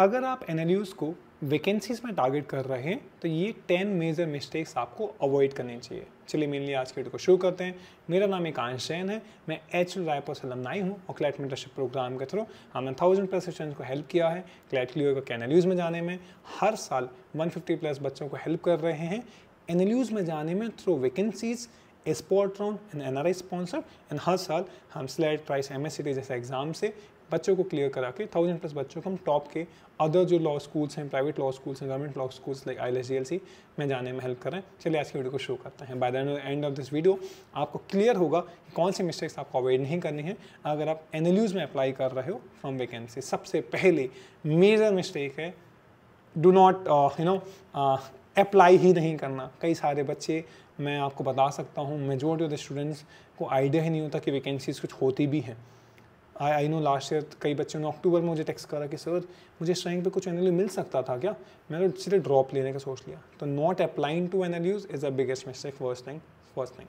अगर आप एन को वैकेंसीज में टारगेट कर रहे हैं तो ये टेन मेजर मिस्टेक्स आपको अवॉइड करनी चाहिए चलिए मेनली आज के वीडियो को शुरू करते हैं मेरा नाम एकांश जैन है मैं एच रायपुर से लमनाई हूँ और क्लैट मेंटरशिप प्रोग्राम के थ्रू हमने थाउजेंड प्लस स्टूडेंट्स को हेल्प किया है क्लैट लियो के एन में जाने में हर साल वन प्लस बच्चों को हेल्प कर रहे हैं एन में जाने में through vacancies spot round and N R I sponsor and हर साल हम स्लेट प्राइस एम एस सी टी जैसे एग्ज़ाम से बच्चों को क्लियर करा के थाउजेंड प्लस बच्चों को हम टॉप के अदर जो लॉ स्कूल्स हैं प्राइवेट लॉ स्कूल्स हैं government law schools like I S L C में जाने में हेल्प करें चलिए आज की वीडियो को शो करते हैं by the end of this video आपको क्लियर होगा कि कौन से मिस्टेक्स आपको अवॉइड नहीं करनी है अगर आप एनएलयूज में अप्लाई कर रहे हो फ्रॉम वैकेंसी सबसे पहले मेजर मिस्टेक है do not you know apply ही नहीं करना कई सारे बच्चे मैं आपको बता सकता हूँ मेजोरिटी ऑफ द स्टूडेंट्स को आइडिया ही नहीं होता कि वैकेंसीज कुछ होती भी हैं I I know last year कई बच्चों ने अक्टूबर में मुझे टेक्स्ट करा कि सर मुझे इस रैंक पे कुछ एन मिल सकता था क्या मैंने सीधे ड्रॉप लेने का सोच लिया तो नॉट अप्लाइंग टू एन is the biggest mistake first thing first thing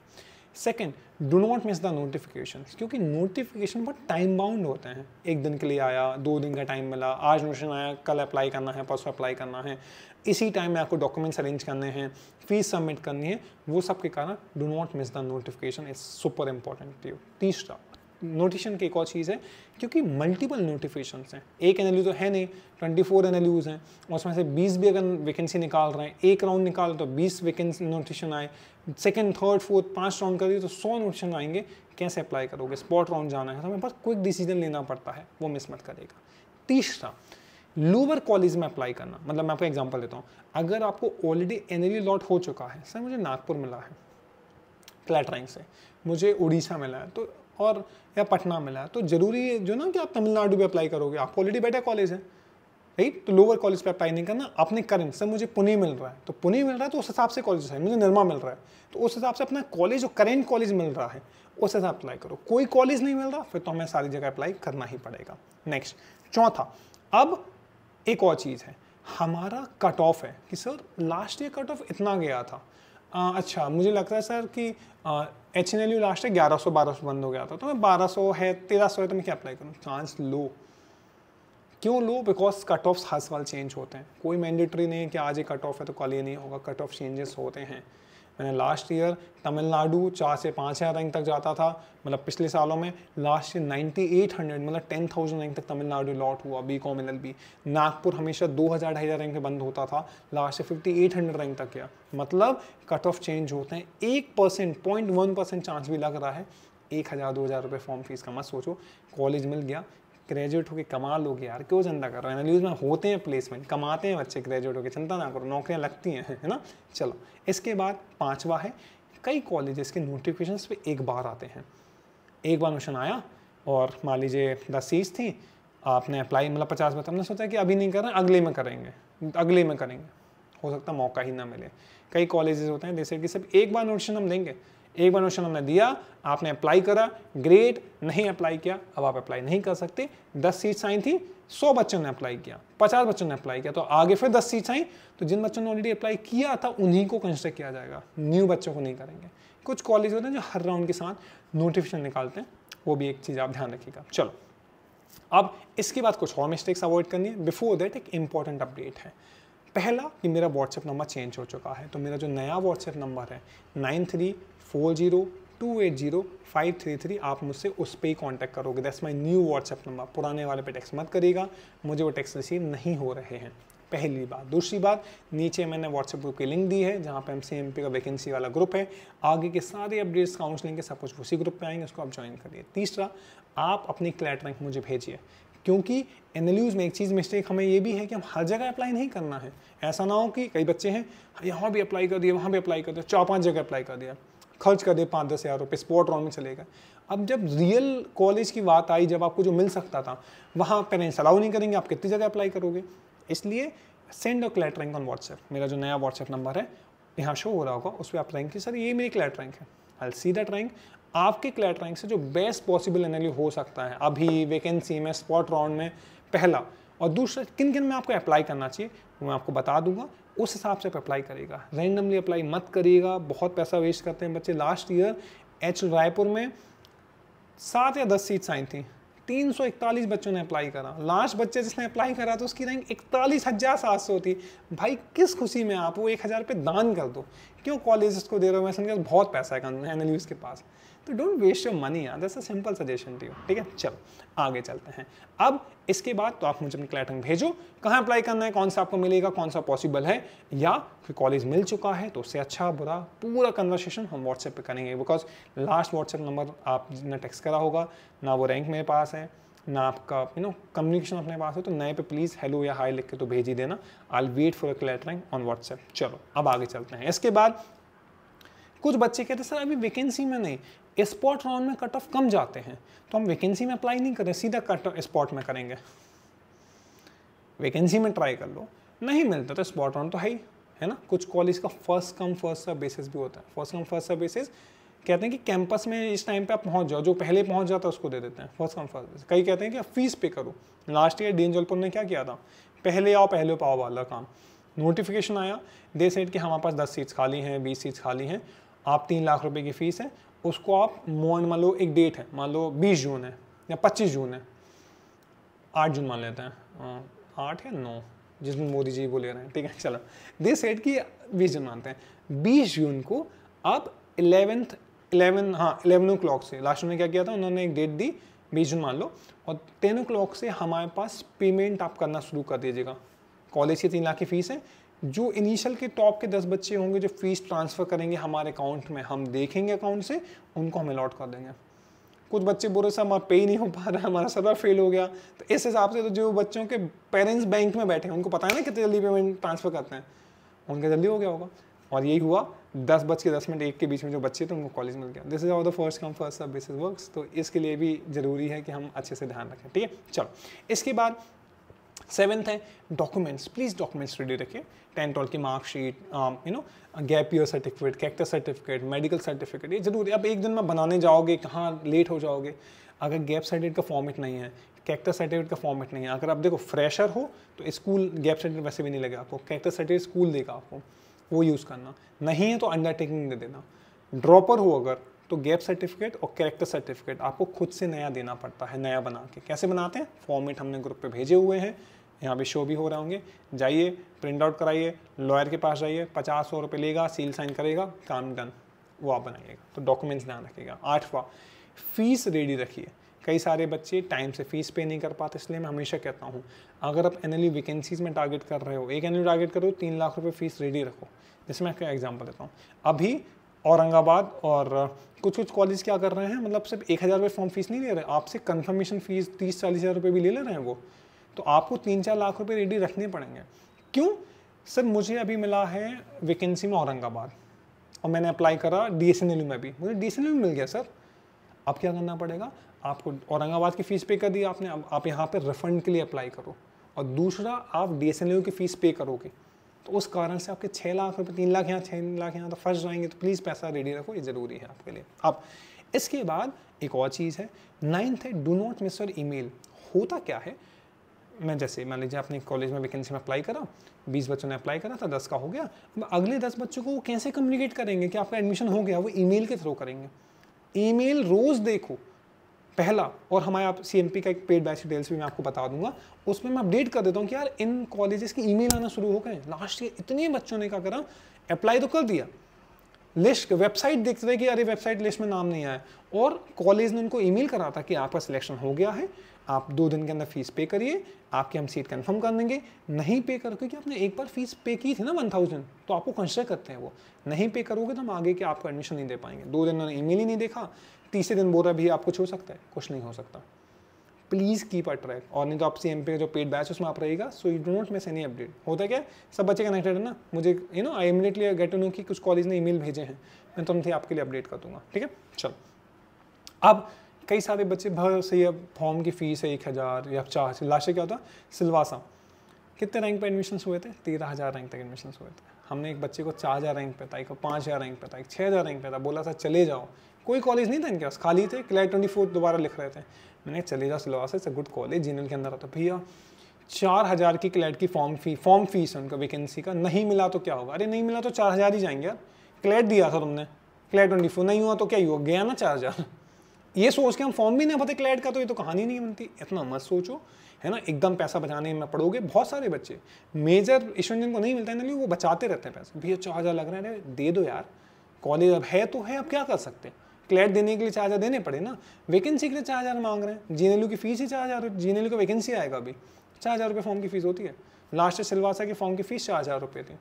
second do not miss the notification क्योंकि नोटिफिकेशन बहुत टाइम बाउंड होते हैं एक दिन के लिए आया दो दिन का टाइम मिला आज नोशन आया कल अप्लाई करना है परसों अप्लाई करना है इसी टाइम में आपको डॉक्यूमेंट्स अरेंज करने हैं फीस सबमिट करनी है वो सब के कारण do not miss the notification is super important to you तीसरा नोटिशन की एक और चीज़ है क्योंकि मल्टीपल नोटिफिकेशन हैं एक एन तो है नहीं ट्वेंटी फोर एन हैं और उसमें से बीस भी अगर वैकेंसी निकाल रहे हैं एक राउंड निकाल तो बीस वैकेंसी नोटिशन आए सेकेंड थर्ड फोर्थ पाँच राउंड करिए तो सौ नोटिशन आएंगे कैसे अप्लाई करोगे स्पॉट राउंड जाना है तो हमें बहुत क्विक डिसीजन लेना पड़ता है वो मिस मत करेगा तीसरा लोअर कॉलेज में अप्लाई करना मतलब मैं आपको एग्जांपल देता हूँ अगर आपको ऑलरेडी एन लॉट हो चुका है सर मुझे नागपुर मिला है क्लैटरिंग से मुझे उड़ीसा मिला है तो और या पटना मिला तो ज़रूरी है जो ना कि आप तमिलनाडु में अप्लाई करोगे आपको ऑलरेडी बेटर कॉलेज है राइट तो लोअर कॉलेज पे अप्लाई नहीं करना अपने करंट सर मुझे पुणे मिल रहा है तो पुणे मिल रहा है तो उस हिसाब से कॉलेज है मुझे निर्मा मिल रहा है तो उस हिसाब से अपना कॉलेज जो करेंट कॉलेज मिल रहा है उस हिसाब अप्लाई करो कोई कॉलेज नहीं मिल रहा फिर तो हमें सारी जगह अप्लाई करना ही पड़ेगा नेक्स्ट चौथा अब एक और चीज़ है हमारा कट ऑफ है कि sir last year cut off इतना गया था आ, अच्छा मुझे लगता है सर कि H N L U last है ग्यारह सौ बारह सौ बंद हो गया था तो मैं बारह सौ है तेरह सौ है तो मैं क्या अप्लाई करूँ चांस लो क्यों लो बिकॉज कट ऑफ हर साल चेंज होते हैं कोई मैंडेटरी नहीं है कि आज ये कट ऑफ है तो कल ये नहीं होगा कट ऑफ चेंजेस होते हैं मैंने लास्ट ईयर तमिलनाडु चार से पाँच हज़ार रैंक तक जाता था मतलब पिछले सालों में last year ninety eight hundred मतलब टेन थाउजेंड रैंक तक तमिलनाडु लॉट हुआ B com L L B Nagpur हमेशा दो हज़ार ढाई हज़ार रैंक में बंद होता था last year fifty eight hundred rank तक गया मतलब कट ऑफ चेंज होते हैं एक percent point one percent chance भी लग रहा है एक हज़ार दो हज़ार रुपये फॉर्म फीस का मत सोचो कॉलेज मिल गया ग्रेजुएट होकर कमा हो यार क्यों धंधा कर रहे हैं एनाल्यूज में होते हैं प्लेसमेंट कमाते हैं बच्चे ग्रेजुएट होकर चिंता ना करो नौकरियाँ लगती हैं है ना चलो इसके बाद पाँचवा है कई कॉलेजेस के नोटिफिकेशन पे एक बार आते हैं एक बार मिशन आया और मान लीजिए दस सीज थी आपने अप्लाई मतलब पचास में हमने सोचा कि अभी नहीं कर रहे अगले में करेंगे अगले में करेंगे हो सकता मौका ही ना मिले कई कॉलेजेस होते हैं जैसे कि सिर्फ एक बार नोटिफिकेशन हम देंगे एक बार क्वेश्चन हमने दिया आपने अप्लाई करा ग्रेट नहीं अप्लाई किया अब आप अप्लाई नहीं कर सकते दस सीट्स आई थी सौ बच्चों ने अप्लाई किया पचास बच्चों ने अप्लाई किया तो आगे फिर दस सीट्स आई तो जिन बच्चों ने ऑलरेडी अप्लाई किया था उन्हीं को कंसिडर किया जाएगा न्यू बच्चों को नहीं करेंगे कुछ कॉलेज होते हैं जो हर राउंड के साथ नोटिफिकेशन निकालते हैं वो भी एक चीज़ आप ध्यान रखिएगा चलो अब इसके बाद कुछ और मिस्टेक्स अवॉइड करनी है बिफोर दैट एक इंपॉर्टेंट अपडेट है पहला कि मेरा व्हाट्सएप नंबर चेंज हो चुका है तो मेरा जो नया व्हाट्सएप नंबर है nine three four zero two eight zero five three three आप मुझसे उस पर ही कॉन्टैक्ट करोगे that's my new WhatsApp number पुराने वाले पे टेक्स्ट मत करिएगा मुझे वो टेक्स्ट रिसीव नहीं हो रहे हैं पहली बात दूसरी बात नीचे मैंने व्हाट्सएप ग्रुप की लिंक दी है जहाँ पे एम सी एम पी का वैकेंसी वाला ग्रुप है आगे के सारे अपडेट्स काउंसलिंग के सब कुछ उसी ग्रुप पे आएंगे उसको आप ज्वाइन करिए तीसरा आप अपनी क्लैट रैंक मुझे भेजिए क्योंकि एन में एक चीज़ मिस्टेक हमें ये भी है कि हम हर जगह अप्लाई नहीं करना है ऐसा ना हो कि कई बच्चे हैं यहाँ भी अप्लाई कर दिए वहाँ भी अप्लाई कर दिया चार पाँच जगह अप्लाई कर दिया खर्च कर दे पाँच दस हज़ार रुपये स्पोर्ट राउंड में चले गए अब जब रियल कॉलेज की बात आई जब आपको जो मिल सकता था वहाँ पेरेंट्स अलाउ नहीं करेंगे आप कितनी जगह अप्लाई करोगे इसलिए सेंड और क्लैट रैंक ऑन व्हाट्सएप मेरा जो नया व्हाट्सएप नंबर है यहाँ शो हो रहा होगा उस पर आप रैंक की सर ये मेरी क्लैट रैंक है आई सी दैट रैंक आपके क्लैट रैंक से जो बेस्ट पॉसिबल एनएलयू हो सकता है अभी वैकेंसी में स्पॉट राउंड में पहला और दूसरा किन किन में आपको अप्लाई करना चाहिए मैं आपको बता दूंगा उस हिसाब से आप अप्लाई करेगा रैंडमली अप्लाई मत करिएगा बहुत पैसा वेस्ट करते हैं बच्चे लास्ट ईयर एच रायपुर में सात या दस सीट्स आई थी 341 बच्चों ने अप्लाई करा लास्ट बच्चे जिसने अप्लाई करा तो उसकी रैंक इकतालीस हज़ार सात सौ थी भाई किस खुशी में आप वो एक हज़ार रुपये दान कर दो क्यों कॉलेज को दे रहे हो मैं समझा बहुत पैसा है एन के पास तो डोंट वेस्ट योर मनी यार that's a simple suggestion to you ठीक है चलो आगे चलते हैं अब इसके बाद तो आप मुझे अपनी क्लैटरिंग भेजो कहाँ अप्लाई करना है कौन सा आपको मिलेगा कौन सा पॉसिबल है या फिर कॉलेज मिल चुका है तो उससे अच्छा बुरा पूरा कन्वर्सेशन हम व्हाट्सएप पर करेंगे बिकॉज लास्ट व्हाट्सएप नंबर आप जितना टेक्स्ट करा होगा ना वो रैंक मेरे पास है ना आपका यू नो कम्युनिकेशन अपने पास हो तो नए पे प्लीज़ हेलो या हाई लिख के तो भेज ही देना I wait for a clattering on WhatsApp चलो अब आगे चलते हैं इसके बाद कुछ बच्चे कहते सर अभी वैकेंसी में नहीं स्पॉट राउंड में कट ऑफ कम जाते हैं तो हम वैकेंसी में अप्लाई नहीं करें सीधा कट ऑफ स्पॉट में करेंगे वैकेंसी में ट्राई कर लो नहीं मिलता तो स्पॉट राउंड तो है ही है ना कुछ कॉलेज का first come first serve basis भी होता है first come first serve basis कहते हैं कि कैंपस में इस टाइम पे आप पहुंच जाओ जो पहले पहुंच जाता है उसको दे देते हैं फर्स्ट कम फर्स्ट बेसिस कई कहते हैं कि आप फीस पे करो लास्ट ईयर डी जलपुर ने क्या किया था पहले आओ पहले पाओ वाला काम नोटिफिकेशन आया दे सेट कि हमारे पास दस सीट्स खाली हैं बीस सीट्स खाली हैं आप तीन लाख रुपए की फ़ीस है उसको आप मोन मान लो एक डेट है मान लो बीस जून है या पच्चीस जून है आठ जून मान लेते हैं आठ या नौ जिस दिन मोदी जी वो ले रहे हैं ठीक है चलो दे सेट की बीस जून मानते हैं बीस जून को आप इलेवेंथ इलेवन हाँ इलेवन ओ क्लॉक से लास्ट में क्या किया था उन्होंने एक डेट दी बीस जून मान लो और टेन ओ क्लॉक से हमारे पास पेमेंट आप करना शुरू कर दीजिएगा कॉलेज की तीन लाख की फ़ीस है जो इनिशियल के टॉप के दस बच्चे होंगे जो फीस ट्रांसफ़र करेंगे हमारे अकाउंट में हम देखेंगे अकाउंट से उनको हम अलॉट कर देंगे कुछ बच्चे बोल रहे सर हमारा पे ही नहीं हो पा रहा हमारा सर्वर फेल हो गया तो इस हिसाब से तो जो बच्चों के पेरेंट्स बैंक में बैठे हैं उनको पता है ना कितनी जल्दी पेमेंट ट्रांसफ़र करते हैं उनका जल्दी हो गया होगा और यही हुआ दस बज के दस मिनट एक के बीच में जो बच्चे थे उनको कॉलेज मिल गया this is all the first come first serve basis work तो इसके लिए भी ज़रूरी है कि हम अच्छे से ध्यान रखें ठीक है चलो इसके बाद सेवन्थ है डॉक्यूमेंट्स प्लीज़ डॉक्यूमेंट्स रेडी रखिए टेंथ ट्वेल्थ की marksheet you know gap year certificate character certificate medical certificate ये जरूरी है अब एक दिन में बनाने जाओगे कहाँ लेट हो जाओगे अगर गैप सर्टिफिकेट का फॉर्मेट नहीं है कैरेक्टर सर्टिफिकेट का फॉर्मेट नहीं है अगर आप देखो फ्रेशर हो तो स्कूल गैप सर्टिफिकेट वैसे भी नहीं लगेगा आपको कैक्टर सर्टिफिकेट स्कूल देगा आपको वो यूज़ करना नहीं है तो अंडरटेकिंग दे देना ड्रॉपर हो अगर तो गैप सर्टिफिकेट और कैरेक्टर सर्टिफिकेट आपको खुद से नया देना पड़ता है नया बना के कैसे बनाते हैं फॉर्मेट हमने ग्रुप पे भेजे हुए हैं यहाँ पे शो भी हो रहे होंगे जाइए प्रिंट आउट कराइए लॉयर के पास जाइए पचास सौ रुपये लेगा सील साइन करेगा काम डन वो आप बनाइएगा तो डॉक्यूमेंट्स ध्यान रखिएगा आठवा फीस रेडी रखिए कई सारे बच्चे टाइम से फीस पे नहीं कर पाते इसलिए मैं हमेशा कहता हूँ अगर आप एनअली वैकेंसीज़ में टारगेट कर रहे हो एक एनअली टारगेट करो तीन लाख रुपये फीस रेडी रखो जैसे मैं एग्जाम्पल देता हूँ अभी औरंगाबाद और कुछ कुछ कॉलेज क्या कर रहे हैं मतलब सिर्फ एक हज़ार रुपये फॉर्म फीस नहीं ले रहे आपसे कंफर्मेशन फीस तीस चालीस हज़ार रुपये भी ले ले रहे हैं वो तो आपको तीन चार लाख रुपए रेडी रखने पड़ेंगे क्यों सर मुझे अभी मिला है वैकेंसी में औरंगाबाद और मैंने अप्लाई करा डी में भी मुझे डी में मिल गया सर अब क्या करना पड़ेगा आपको औरंगाबाद की फ़ीस पे कर दी आपने अब आप यहाँ पर रिफंड के लिए अप्लाई करो और दूसरा आप डी की फ़ीस पे करोगे तो उस कारण से आपके छः लाख रुपये तीन लाख यहाँ छः लाख यहाँ तो फंस जाएंगे तो प्लीज़ पैसा रेडी रखो ये ज़रूरी है आपके लिए अब इसके बाद एक और चीज़ है नाइन्थ है do not miss your email होता क्या है मैं जैसे मान लीजिए अपने कॉलेज में वैकेंसी में अप्लाई करा बीस बच्चों ने अप्लाई करा था दस का हो गया अब अगले दस बच्चों को वो कैसे कम्युनिकेट करेंगे कि आपका एडमिशन हो गया वो ईमेल के थ्रू करेंगे ईमेल रोज़ देखो पहला और हमारे आप सी का एक पेड बैच डिटेल्स भी मैं आपको बता दूंगा उसमें मैं अपडेट कर देता हूँ कि यार इन कॉलेजेस की ईमेल आना शुरू हो गए लास्ट ईयर इतने बच्चों ने क्या करा अप्लाई तो कर दिया लिस्ट वेबसाइट देखते हुए कि अरे वेबसाइट लिस्ट में नाम नहीं आया और कॉलेज ने उनको ईमेल करा था कि आपका सिलेक्शन हो गया है आप दो दिन के अंदर फीस पे करिए आपकी हम सीट कंफर्म कर देंगे नहीं पे करो क्योंकि आपने एक बार फीस पे की थी ना वन थाउजेंड तो आपको कंसिडर करते हैं वो नहीं पे करोगे तो हम आगे के आपको एडमिशन नहीं दे पाएंगे दो दिन उन्होंने ईमेल ही नहीं देखा तीसरे दिन बोल रहा भी आप कुछ हो सकता है कुछ नहीं हो सकता प्लीज़ कीप अ ट्रैक और नहीं तो आप सी एम पे जो पेड बैच उसमें आप रहेगा so you do not miss any update होता क्या सब बच्चे कनेक्टेड है ना मुझे you know I immediately get to know कि कुछ कॉलेज ने ईमेल भेजे हैं मैं तुरंत ही आपके लिए अपडेट कर दूंगा ठीक है चलो अब कई सारे बच्चे भर सही अब फॉर्म की फ़ीस है एक हज़ार या चार लाश क्या होता सिलवासा कितने रैंक पे एडमिशन्स हुए थे तेरह हज़ार रैंक तक एडमिशन्स हुए थे हमने एक बच्चे को चार हज़ार रैंक पे था एक को पाँच हज़ार रैंक पे था एक छः हज़ार रैंक पे था बोला था चले जाओ कोई कॉलेज नहीं था इनके पास खाली थे क्लैट ट्वेंटी फोर दोबारा लिख रहे थे मैंने चले जाओ Silvassa it's a good college जिनल के अंदर आता तो भैया चार हज़ार की क्लैट की फॉर्म फी फॉर्म फीस है उनका वैकेंसी का नहीं मिला तो क्या होगा अरे नहीं मिला तो चार हज़ार ही जाएंगे यार क्लैट दिया था तुमने क्लैट ट्वेंटी फोर नहीं हुआ तो क्या हुआ गया ना चार हज़ार ये सोच के हम फॉर्म भी नहीं पाते क्लैट का तो ये तो कहानी नहीं बनती इतना मत सोचो है ना एकदम पैसा बचाने में पड़ोगे बहुत सारे बच्चे मेजर ईश्वर जिनको नहीं मिलता है ना वो बचाते रहते हैं पैसे भैया चार हज़ार लग हैं अरे दे दो यार कॉलेज अब है तो है अब क्या कर सकते हैं क्लैट देने के लिए चार हज़ार देने पड़े ना वैकेंसी के लिए चार हज़ार मांग रहे हैं जी की फीस ही चार हज़ार जी एन का वैकेंसी आएगा अभी चार हज़ार रुपये फॉर्म की फीस होती है लास्ट सिलवासा के फॉर्म की फीस चार हज़ार रुपये थी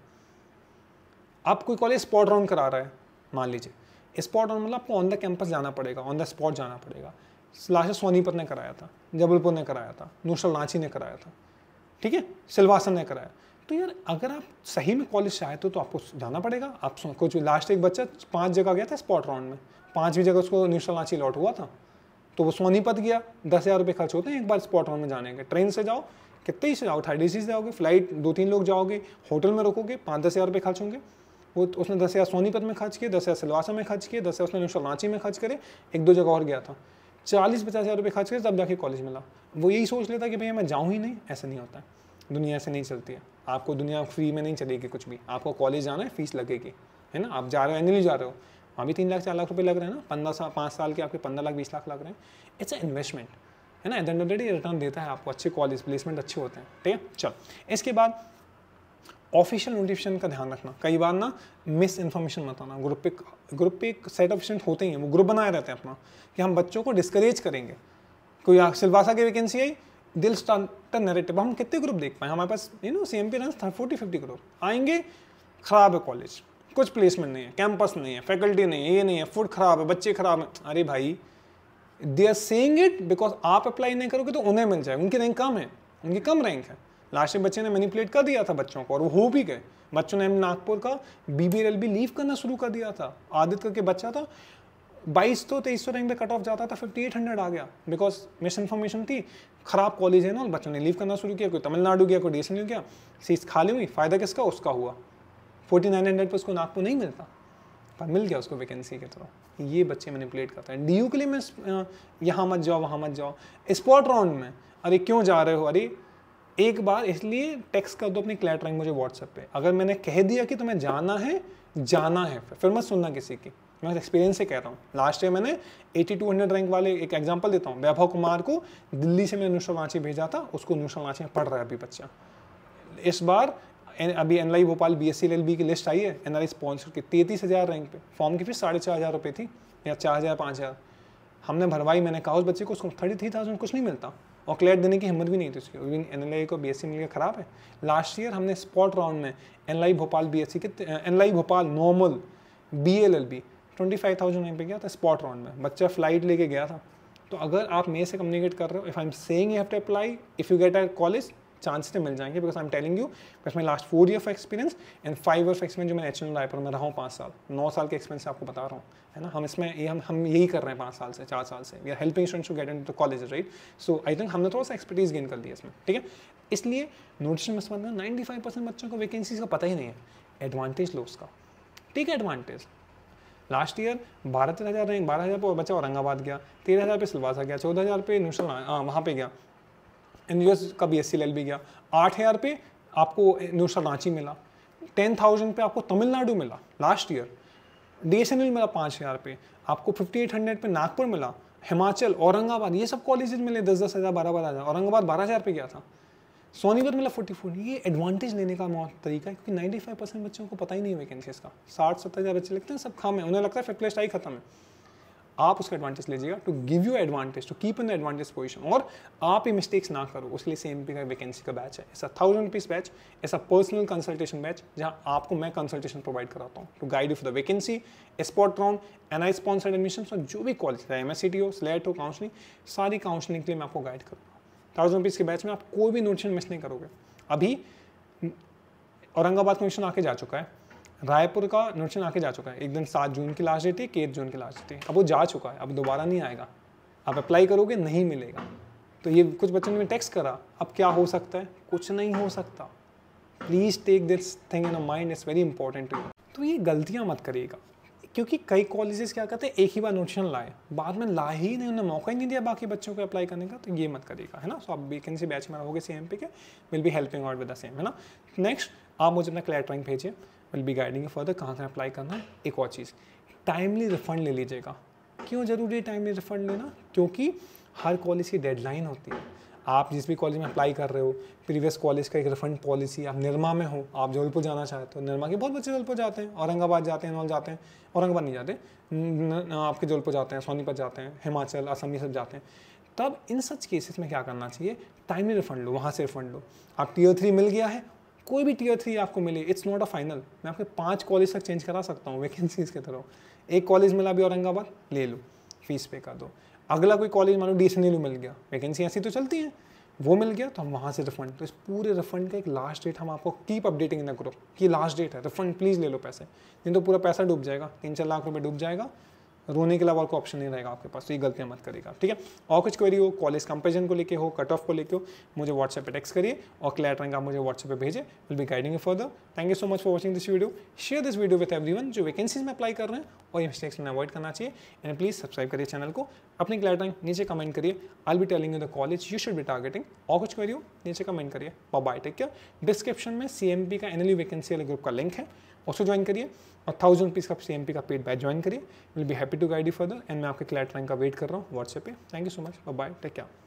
अब कोई कॉलेज स्पॉट राउंड करा रहा है मान लीजिए स्पॉट ऑन मतलब आपको ऑन द कैंपस जाना पड़ेगा ऑन द स्पॉट जाना पड़ेगा लास्ट सोनीपत ने कराया था जबलपुर ने कराया था नुसल रांची ने कराया था ठीक है सिलवासन ने कराया तो यार अगर आप सही में कॉलेज से आए तो, तो, आपको जाना पड़ेगा आप कुछ लास्ट एक बच्चा पाँच जगह गया था स्पॉट राउंड में पाँचवीं जगह उसको न्यूशल रांची लौट हुआ था तो वो सोनीपत गया दस हज़ार रुपये खर्च होते हैं एक बार स्पॉट राउंड में जाने के ट्रेन से जाओ कितने ही से जाओ सी से जाओगे फ्लाइट दो तीन लोग जाओगे होटल में रुकोगे पाँच दस हज़ार रुपये खर्च होंगे वो तो उसने दस हज़ार सोनीपत में खर्च किए दस हज़ार सिलवासा में खर्च किए दस हज़ार उसने रांची में खर्च करे एक दो जगह और गया था चालीस पचास हज़ार रुपये खर्च करे तब जाके कॉलेज मिला वो यही सोच लेता कि भैया मैं जाऊँ ही नहीं ऐसा नहीं होता दुनिया ऐसे नहीं चलती है आपको दुनिया फ्री में नहीं चलेगी कुछ भी आपको कॉलेज जाना है फीस लगेगी है ना आप जा रहे हो एनुअली जा रहे हो वहाँ भी तीन लाख चार लाख रुपये लग रहे हैं ना पंद्रह साल पाँच साल के आपके पंद्रह लाख बीस लाख लग रहे हैं इट्स अ इन्वेस्टमेंट है ना एट द रिटर्न देता है आपको अच्छे कॉलेज प्लेसमेंट अच्छे होते हैं ठीक है चल इसके बाद ऑफिशियल नोटिफिकेशन का ध्यान रखना कई बार ना मिस इन्फॉर्मेशन बताना ग्रुप एक ग्रुप पे एक सेट ऑफ स्टूडेंट होते ही हैं वो ग्रुप बनाए रहते हैं अपना कि हम बच्चों को डिस्करेज करेंगे कोई सिलवासा की वैकेंसी आई दिल स्टार्टर नेरेटिव हम कितने ग्रुप देख पाए हमारे पास you know C M P run forty fifty group आएंगे ख़राब है कॉलेज कुछ प्लेसमेंट नहीं है कैंपस नहीं है फैकल्टी नहीं है ये नहीं है फूड ख़राब है बच्चे ख़राब हैं अरे भाई they are saying it because आप अप्लाई नहीं करोगे तो उन्हें मिल जाएगा उनकी रैंक कम है उनकी कम रैंक है लास्ट में बच्चे ने मैनिपुलेट कर दिया था बच्चों को और वो हो भी गए बच्चों ने हम नागपुर का B B L B leave करना शुरू कर दिया था आदित्य करके बच्चा था बाईस तो तेईस सौ रैंक पे कट ऑफ जाता था फिफ्टी एट हंड्रेड आ गया बिकॉज मिस इन्फॉर्मेशन थी खराब कॉलेज है ना और बच्चों ने लीव करना शुरू किया कोई तमिलनाडु गया कोई डी एस गया सीट खाली हुई फ़ायदा किसका उसका हुआ फोर्टी नाइन हंड्रेड पर उसको नागपुर नहीं मिलता पर मिल गया उसको वैकेंसी के थ्रू ये बच्चे मैनिपुलेट करते हैं डी के लिए मैं यहाँ मत जाओ वहाँ मत जाओ स्पॉट राउंड में अरे क्यों जा रहे हो अरे एक बार इसलिए टेक्स्ट कर दो अपनी क्लैट रैंक मुझे व्हाट्सएप पे अगर मैंने कह दिया कि तुम्हें जाना है जाना है फिर मत सुनना किसी की मैं एक्सपीरियंस से कह रहा हूँ लास्ट ईयर मैंने टू हंड्रेड रैंक वाले एक एग्जाम्पल देता हूँ वैभव कुमार को दिल्ली से मैंने न्यूशल वांची भेजा था उसको नुसरा वांची में पढ़ रहा है अभी बच्चा इस बार अभी N I Bhopal B S C L B की लिस्ट आई है एन आई स्पॉन्सर की तैतीस हज़ार रैंक पे फॉर्म की फीस साढ़े चार हज़ार रुपये थी या चार हज़ार पाँच हज़ार हमने भरवाई मैंने कहा उस बच्चे को उसको थर्टी थ्री थाउजेंड कुछ नहीं मिलता और क्लेट देने की हिम्मत भी नहीं थी उसकी एन एल आई को बी एस सी मिल ख़राब है लास्ट ईयर हमने स्पॉट राउंड में N L I Bhopal B S C के N L I Bhopal normal B L L B twenty five thousand एम पे गया था स्पॉट राउंड में बच्चा फ्लाइट लेके गया था तो अगर आप मेरे से कम्युनिकेट कर रहे हो if I am saying you have to apply if you get a college chance से मिल जाएंगे because I am telling you because my last four year of experience and five year of experience जो मैं natural H&M Raipur में रहा हूँ पाँच साल नौ साल के एक्सपीरियंस आपको बता रहा हूँ है ना हम इसमें ये हम हम यही कर रहे हैं पाँच साल से चार साल से we are helping to get into college right so I think हमने थोड़ा सा एक्सपर्टीज गेन कर लिया इसमें ठीक है इसलिए नोटिस मत समझना नाइन्टी फाइव परसेंट बच्चों को वैकेंसीज का पता ही नहीं है एडवांटेज लो उसका ठीक है एडवांटेज लास्ट ईयर बारह तेरह हज़ार रैंक बारह हज़ार पे बच्चा औरंगाबाद गया तेरह हज़ार पे सिलवासा गया चौदह हज़ार पे नुसल वहाँ पे गया एन यू का बी एस सी भी गया आठ हज़ार पे आपको यूनिवर्सिटी रांची मिला टेन थाउजेंड पे आपको तमिलनाडु मिला last year D S N L मिला पाँच हज़ार पे आपको फिफ्टी एट हंड्रेड पे नागपुर मिला हिमाचल औरंगाबाद ये सब कॉलेजेज मिले दस दस हज़ार बारह बारह हज़ार औरंगाबाद बारह हज़ार पे गया था सोनीपत मिला फोर्टी फोर ये एडवांटेज लेने का तरीका है क्योंकि नाइन्टी फाइव परसेंट बच्चों को पता ही नहीं है वैकेंसीज का साठ सत्तर हज़ार बच्चे लगते हैं सब खाम है उन्हें लगता है फिफ्थ लिस्ट आई खत्म है आप उसका एडवांटेज लीजिएगा to give you advantage to keep in the advantage position और आप ही मिस्टेक्स ना करो उसके लिए सेम पी का वैकेंसी का बैच है ऐसा थाउजेंड रुपीज़ बैच ऐसा पर्सनल कंसल्टेशन बैच जहाँ आपको मैं कंसल्टेशन प्रोवाइड कराता हूँ to guide you for the vacancy spot round N I sponsored admission और जो भी कॉलेज है एम एस सी टी हो स्लेट हो काउंसलिंग सारी काउंसलिंग के लिए मैं आपको गाइड करूँगा थाउजेंड रुपीज़ के बैच में आप कोई भी नोटिशन मिस नहीं करोगे अभी औरंगाबाद कमीशन आके जा चुका है रायपुर का नोटिशन आके जा चुका है एक दिन सात जून की लास्ट डेट थी एक जून की लास्ट डेट थी अब वो जा चुका है अब दोबारा नहीं आएगा आप अप्लाई करोगे नहीं मिलेगा तो ये कुछ बच्चों ने टेक्स्ट करा अब क्या हो सकता है कुछ नहीं हो सकता please take this thing in a mind it's very important to you तो ये गलतियाँ मत करिएगा क्योंकि कई कॉलेजेस क्या करते हैं एक ही बार नोटिशन लाए बाद में ला ही नहीं उन्हें मौका ही नहीं दिया बाकी बच्चों को अप्लाई करने का तो ये मत करिएगा है ना सो so, आप वेकेंसी बैच में रहोगे सी एम पी के will be helping out with the same है ना नेक्स्ट आप मुझे अपना क्लैटरिंग भेजिए विल बी गाइडिंग फर्दर कहाँ से अप्लाई करना है एक और चीज़ टाइमली रिफंड ले लीजिएगा क्यों ज़रूरी है टाइमली रिफंड लेना क्योंकि हर कॉलेज की डेडलाइन होती है आप जिस भी कॉलेज में अप्लाई कर रहे हो प्रीवियस कॉलेज का एक रिफंड पॉलिसी आप निरमा में हो आप जबलपुर जाना चाहते हो निरमा के बहुत बच्चे जबलपुर जाते हैं औरंगाबाद जाते हैं नॉल जाते हैं औरंगाबाद नहीं जाते आपके जबलपुर जाते हैं सोनीपत जाते हैं हिमाचल असम ये सब जाते हैं तब इन सच केसेस में क्या करना चाहिए टाइमली रिफंड लो वहाँ से रिफंड लो आप टीयर थ्री मिल गया है कोई भी टीयर थ्री आपको मिले इट्स नॉट अ फाइनल मैं आपके पाँच कॉलेज तक चेंज करा सकता हूँ वैकेंसीज के थ्रू एक कॉलेज मिला अभी औरंगाबाद ले लो फीस पे कर दो अगला कोई कॉलेज मानो डी मिल गया वैकेंसी ऐसी तो चलती हैं वो मिल गया तो हम वहाँ से रिफंड तो इस पूरे रिफंड का एक लास्ट डेट हम आपको कीप अपडेटिंग ना करो कि लास्ट डेट है रिफंड प्लीज़ ले लो पैसे नहीं तो पूरा पैसा डूब जाएगा तीन चार लाख रुपये डूब जाएगा रोने के अलावा और कोई ऑप्शन नहीं रहेगा आपके पास तो ये गलतियाँ मत करेगा ठीक है और कुछ क्वेरी हो कॉलेज कंपेरिजन को लेके हो कट ऑफ को लेके हो मुझे व्हाट्सएप पे टेक्स्ट करिए और क्लियर रंग आप मुझे व्हाट्सएप पे भेजे will be guiding you further thank you so much for watching this video share this video with everyone जो वैकेंसीज में अप्लाई कर रहे हैं और ये मिस्टेक्स में अवॉइड करना चाहिए एंड प्लीज़ सब्सक्राइब करिए चैनल को अपनी क्लियर रंग नीचे कमेंट करिए I'll be telling you the college you should भी टारगेटिंग और कुछ क्वेरी हो नीचे कमेंट करिए बाय टेक केयर डिस्क्रिप्शन में सी का एन वैकेंसी वाले ग्रुप का लिंक है ऑल्सो ज्वाइन करिए और थाउजेंड रुपीज़ का सी एम पी का पेड बैच ज्वाइन करिए will be happy to guide you further and मैं आपके क्लैट लाइन का वेट कर रहा हूँ व्हाट्सएप पे थैंक यू सो मच और बाय टेक केयर